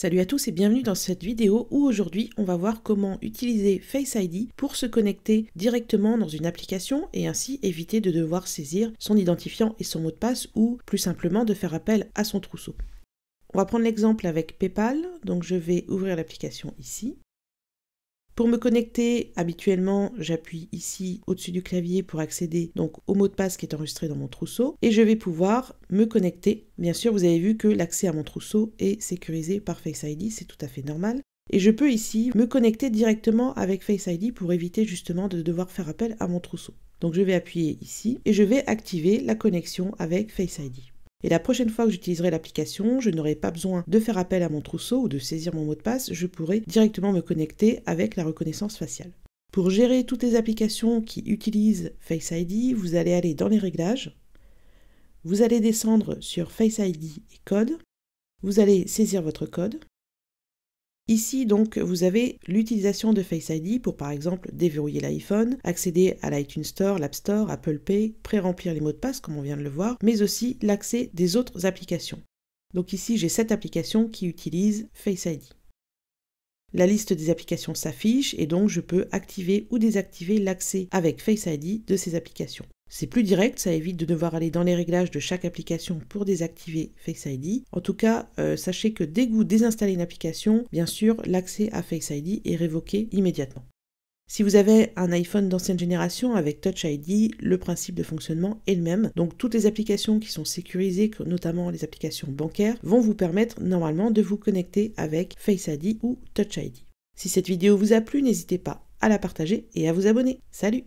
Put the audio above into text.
Salut à tous et bienvenue dans cette vidéo où aujourd'hui on va voir comment utiliser Face ID pour se connecter directement dans une application et ainsi éviter de devoir saisir son identifiant et son mot de passe ou plus simplement de faire appel à son trousseau. On va prendre l'exemple avec PayPal, donc je vais ouvrir l'application ici. Pour me connecter, habituellement, j'appuie ici au-dessus du clavier pour accéder donc au mot de passe qui est enregistré dans mon trousseau et je vais pouvoir me connecter. Bien sûr, vous avez vu que l'accès à mon trousseau est sécurisé par Face ID, c'est tout à fait normal. Et je peux ici me connecter directement avec Face ID pour éviter justement de devoir faire appel à mon trousseau. Donc je vais appuyer ici et je vais activer la connexion avec Face ID. Et la prochaine fois que j'utiliserai l'application, je n'aurai pas besoin de faire appel à mon trousseau ou de saisir mon mot de passe, je pourrai directement me connecter avec la reconnaissance faciale. Pour gérer toutes les applications qui utilisent Face ID, vous allez aller dans les réglages, vous allez descendre sur Face ID et Code, vous allez saisir votre code, Ici, donc, vous avez l'utilisation de Face ID pour, par exemple, déverrouiller l'iPhone, accéder à l'iTunes Store, l'App Store, Apple Pay, pré-remplir les mots de passe, comme on vient de le voir, mais aussi l'accès des autres applications. Donc ici, j'ai cette application qui utilise Face ID. La liste des applications s'affiche et donc je peux activer ou désactiver l'accès avec Face ID de ces applications. C'est plus direct, ça évite de devoir aller dans les réglages de chaque application pour désactiver Face ID. En tout cas, euh, sachez que dès que vous désinstallez une application, bien sûr, l'accès à Face ID est révoqué immédiatement. Si vous avez un iPhone d'ancienne génération avec Touch ID, le principe de fonctionnement est le même. Donc toutes les applications qui sont sécurisées, notamment les applications bancaires, vont vous permettre normalement de vous connecter avec Face ID ou Touch ID. Si cette vidéo vous a plu, n'hésitez pas à la partager et à vous abonner. Salut